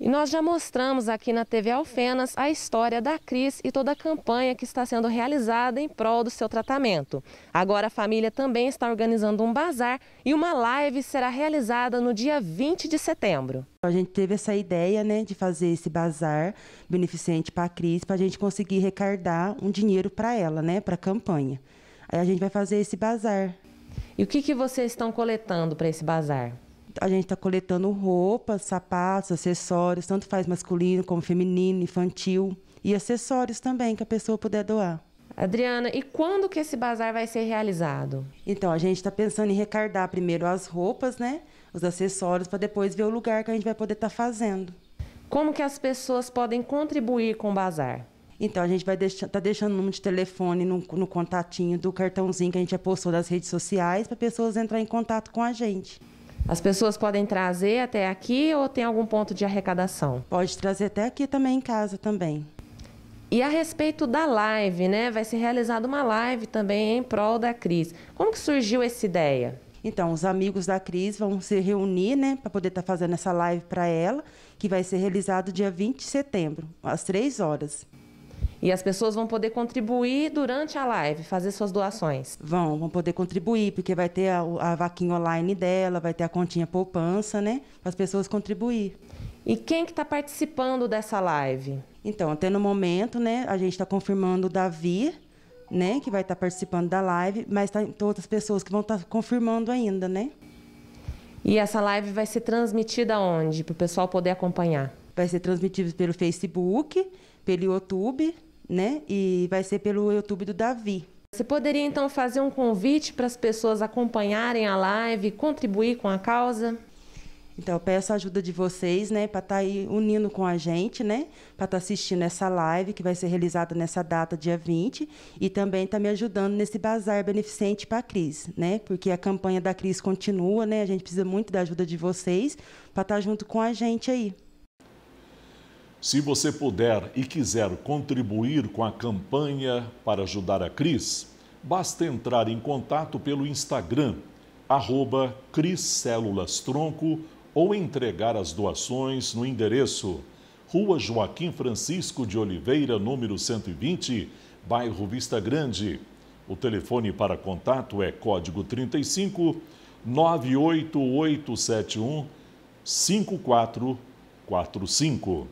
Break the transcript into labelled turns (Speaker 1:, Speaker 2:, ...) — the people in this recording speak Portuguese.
Speaker 1: E nós já mostramos aqui na TV Alfenas a história da Cris e toda a campanha que está sendo realizada em prol do seu tratamento. Agora a família também está organizando um bazar e uma live será realizada no dia 20 de setembro. A gente teve
Speaker 2: essa ideia né, de fazer esse bazar beneficente para a Cris, para a gente conseguir recardar um dinheiro para ela, né, para a campanha. Aí a gente vai fazer esse bazar. E o que, que
Speaker 1: vocês estão coletando para esse bazar?
Speaker 2: a gente está coletando roupas, sapatos, acessórios, tanto faz masculino como feminino, infantil e acessórios também que a pessoa puder doar. Adriana, e quando que esse bazar vai ser realizado? Então, a gente está pensando em recardar primeiro as roupas, né? Os acessórios, para depois ver o lugar que a gente vai poder estar tá fazendo. Como que as pessoas podem contribuir com o bazar? Então, a gente vai deixar, tá deixando o número de telefone no, no contatinho do cartãozinho que a gente apostou das redes sociais para pessoas entrarem em contato com a gente. As pessoas podem trazer até aqui ou tem algum ponto de arrecadação? Pode trazer até aqui também em casa também.
Speaker 1: E a respeito da live, né? Vai ser realizada uma live também em prol da Cris. Como que surgiu essa ideia?
Speaker 2: Então, os amigos da Cris vão se reunir, né, para poder estar tá fazendo essa live para ela, que vai ser realizada dia 20 de setembro, às 3 horas. E as pessoas vão poder contribuir durante a live, fazer suas doações. Vão, vão poder contribuir, porque vai ter a, a vaquinha online dela, vai ter a continha poupança, né? Para as pessoas contribuir. E quem que está participando dessa live? Então, até no momento, né, a gente está confirmando o Davi, né, que vai estar tá participando da live, mas tá, tem então outras pessoas que vão estar tá confirmando ainda, né?
Speaker 1: E essa live vai ser transmitida onde? Para o pessoal poder acompanhar? Vai ser transmitida pelo Facebook, pelo YouTube, né? E vai ser pelo YouTube do Davi. Você poderia então fazer um convite para as pessoas acompanharem a live, contribuir com a causa? Então, eu peço a ajuda de vocês, né, para
Speaker 2: estar tá aí unindo com a gente, né, para estar tá assistindo essa live que vai ser realizada nessa data, dia 20, e também estar tá me ajudando nesse bazar beneficente para a Cris, né, porque a campanha da Cris continua, né, a gente precisa muito da ajuda de vocês para estar tá junto com a gente aí.
Speaker 3: Se você puder e quiser contribuir com a campanha para ajudar a Cris, basta entrar em contato pelo Instagram, arroba Tronco, ou entregar as doações no endereço Rua Joaquim Francisco de Oliveira, número 120, bairro Vista Grande. O telefone para contato é código 35 98871 5445.